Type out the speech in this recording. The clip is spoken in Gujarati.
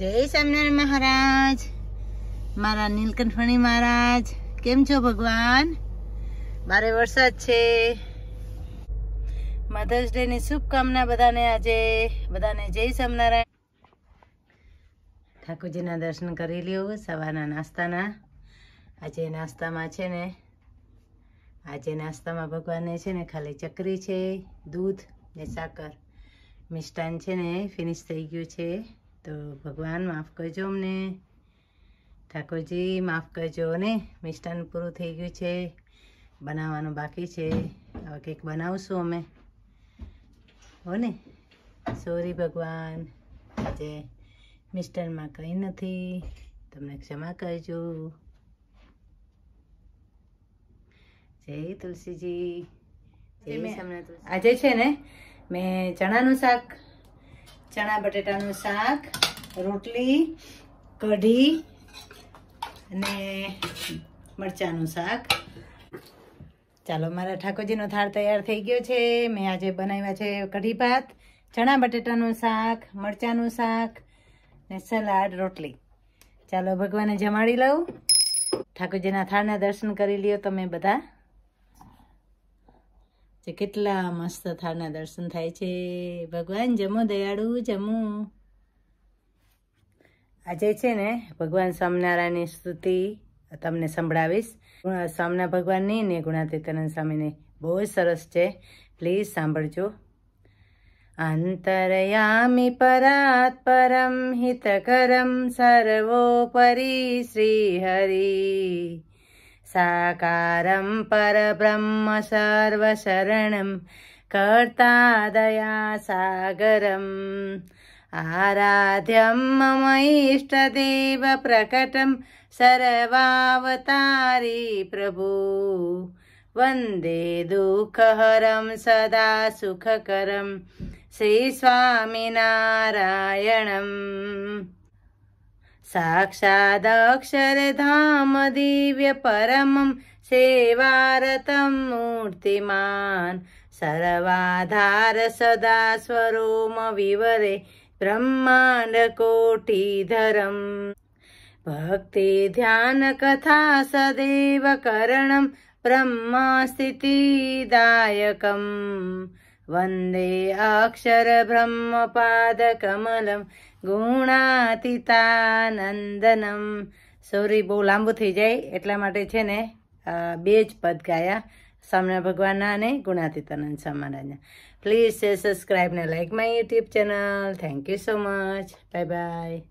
જય સ્વામિનારાયણ મહારાજ મારા નીલકંઠવણી મહારાજ કેમ છો ભગવાન મારે વરસાદ છે મધર્સ ડે ની શુભકામના બધાને આજે બધાને જય સ્વામિનારાયણ ઠાકોરજીના દર્શન કરી લ્યો સવારના નાસ્તાના આજે નાસ્તામાં છે ને આજે નાસ્તામાં ભગવાનને છે ને ખાલી ચકરી છે દૂધ ને સાકર મિષ્ટાન છે ને ફિનિશ થઈ ગયું છે તો ભગવાન માફ કરજો અમને ઠાકોરજી માફ કરજો ને મિષ્ટાન પૂરું થઈ ગયું છે બનાવવાનું બાકી છે હવે કંઈક બનાવશું અમે હો ને સોરી ભગવાન આજે મિષ્ટાનમાં કંઈ નથી તમને ક્ષમા કરજો જય તુલસીજી આજે છે ને મેં ચણાનું શાક ચણા બટેટાનું શાક રોટલી કઢી અને મરચાંનું શાક ચાલો મારા ઠાકોરજીનો થાળ તૈયાર થઈ ગયો છે મેં આજે બનાવ્યા છે કઢી ભાત ચણા બટેટાનું શાક મરચાંનું શાક ને સલાડ રોટલી ચાલો ભગવાને જમાડી લઉં ઠાકોરજીના થાળના દર્શન કરી લ્યો તમે બધા જે કેટલા મસ્ત થાળના દર્શન થાય છે ભગવાન જમો દયાળુ જમો આજે છે ને ભગવાન સ્વામિનારાયણની સ્તુતિ તમને સંભળાવીશ સ્વામના ભગવાનની ને ગુણાતીતાનંદ સ્વામીની બહુ સરસ છે પ્લીઝ સાંભળજો अन्तर्यामि परात् परं સર્વોપરી सर्वोपरि श्रीहरि साकारं परब्रह्म सर्वशरणं कर्तादया सागरम् आराध्यं मम इष्टदेव प्रकटं सर्वावतारी प्रभु वन्दे दुःखहरं सदा सुखकरं श्रीस्वामिनारायणम् साक्षादक्षरधाम अक्षर धाम दिव्य परमम् सेवा मूर्तिमान् सर्वाधार सदा स्वरोम विवरे ब्रह्माण्ड कोटिधरम् भक्ते ध्यानकथा सदैव करणम् ब्रह्मास्थितिदायकम् वन्दे अक्षर ब्रह्मपादकमलम् ગુણાતીતાનંદનમ સોરી બહુ લાંબુ થઈ જાય એટલા માટે છે ને બે જ પદ ગાયા સામના ભગવાનના અને ગુણાતીતાનંદ સ્વામિનારાયણના પ્લીઝ સબસ્ક્રાઈબ ને like my YouTube channel thank you so much bye by